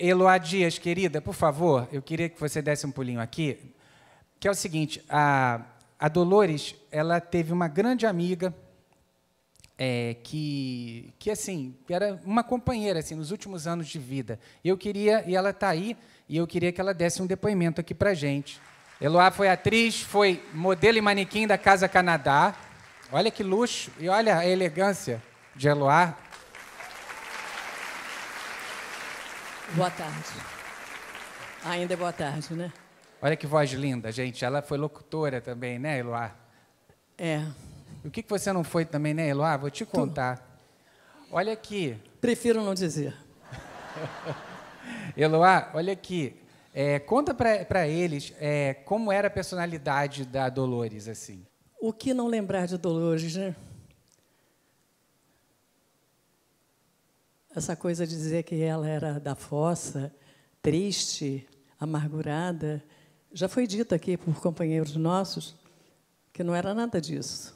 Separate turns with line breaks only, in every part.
Eloá Dias, querida, por favor, eu queria que você desse um pulinho aqui, que é o seguinte, a, a Dolores, ela teve uma grande amiga é, que, que, assim, era uma companheira, assim, nos últimos anos de vida. Eu queria, e ela está aí, e eu queria que ela desse um depoimento aqui para gente. Eloá foi atriz, foi modelo e manequim da Casa Canadá. Olha que luxo e olha a elegância de Eloá. Boa tarde. Ainda é boa tarde, né? Olha que voz linda, gente. Ela foi locutora também, né, Eloá? É. O que, você não foi também, né, Eloá? Vou te contar. Tu... Olha aqui. Prefiro não dizer. Eloá, olha aqui. É, conta para eles é, como era a personalidade da Dolores, assim.
O que não lembrar de Dolores, né? Essa coisa de dizer que ela era da fossa, triste, amargurada, já foi dito aqui por companheiros nossos que não era nada disso.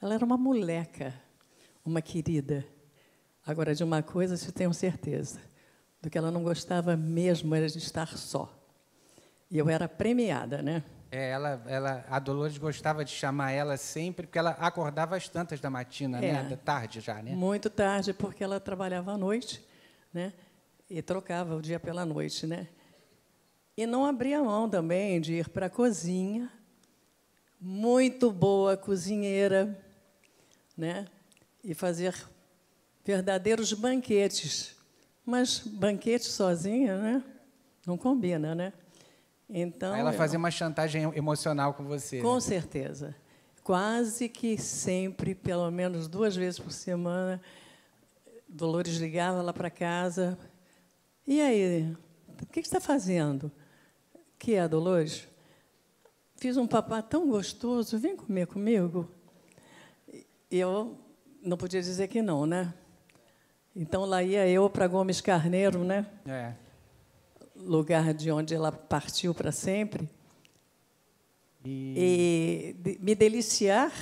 Ela era uma moleca, uma querida. Agora, de uma coisa se tenho certeza, do que ela não gostava mesmo era de estar só. E eu era premiada, né?
É, ela, ela, a Dolores gostava de chamar ela sempre, porque ela acordava às tantas da matina, né? é, né? Da tarde já, né?
Muito tarde, porque ela trabalhava à noite, né? E trocava o dia pela noite, né? E não abria mão também de ir para a cozinha. Muito boa cozinheira, né? E fazer verdadeiros banquetes. Mas banquete sozinha, né? Não combina, né? Então, Aí ela fazia
uma chantagem emocional com você. Né? Com né? certeza.
Quase que sempre, pelo menos duas vezes por semana, Dolores ligava lá para casa. E aí, o que, que está fazendo? Que é, Dolores? Fiz um papá tão gostoso, vem comer comigo. Eu não podia dizer que não, né? Então lá ia eu para Gomes Carneiro, né? É lugar de onde ela partiu para sempre e, e me deliciar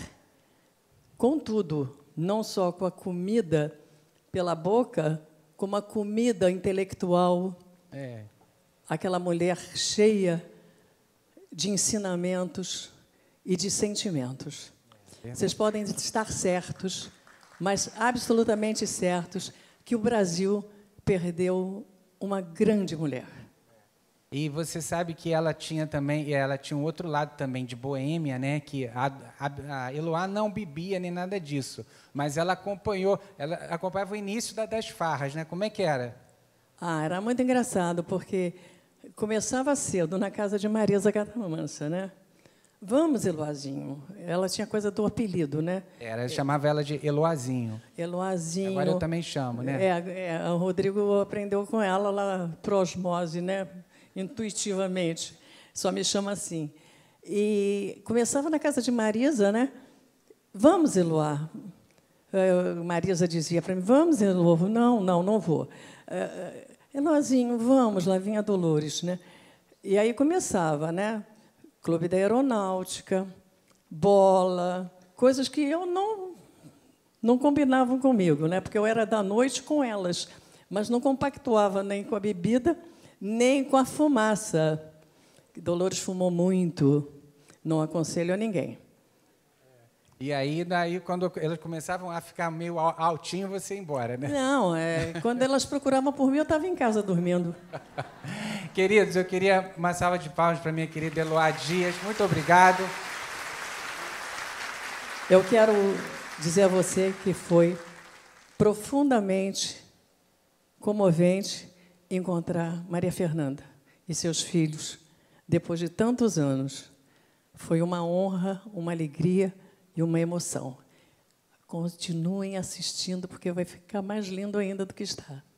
com tudo, não só com a comida pela boca, como a comida intelectual. É. Aquela mulher cheia de ensinamentos e de sentimentos. É Vocês podem estar certos, mas absolutamente certos, que o Brasil perdeu uma grande
mulher. E você sabe que ela tinha também, ela tinha um outro lado também de boêmia, né? Que a, a, a Eloá não bebia nem nada disso, mas ela acompanhou, ela acompanhava o início da, das farras, né? Como é que era? Ah, era muito
engraçado porque começava cedo na casa de Marisa Catamansa, né? Vamos, Eloazinho.
Ela tinha coisa do apelido, né? Era, chamava ela de Eloazinho.
Eloazinho. Agora eu também
chamo, né? É,
é o Rodrigo aprendeu com ela lá, prosmose, né? intuitivamente. Só me chama assim. E começava na casa de Marisa, né? Vamos, Eloá. Eh, Marisa dizia para mim, vamos, Eloá. Não, não, não vou. Eh, eh, Eloazinho, vamos, lá vinha Dolores, né? E aí começava, né? Clube da Aeronáutica, bola, coisas que eu não não combinavam comigo, né? Porque eu era da noite com elas, mas não compactuava nem com a bebida nem com a fumaça. Dolores fumou muito, não aconselho a ninguém.
E aí, daí, quando elas começavam a ficar meio altinho, você ia embora, né? Não, é,
quando elas procuravam por mim, eu estava em casa dormindo.
Queridos, eu queria uma salva de palmas para minha querida Eloá Dias. Muito obrigado.
Eu quero dizer a você que foi profundamente comovente encontrar Maria Fernanda e seus filhos depois de tantos anos foi uma honra, uma alegria e uma emoção. Continuem assistindo, porque vai ficar mais lindo ainda do que está.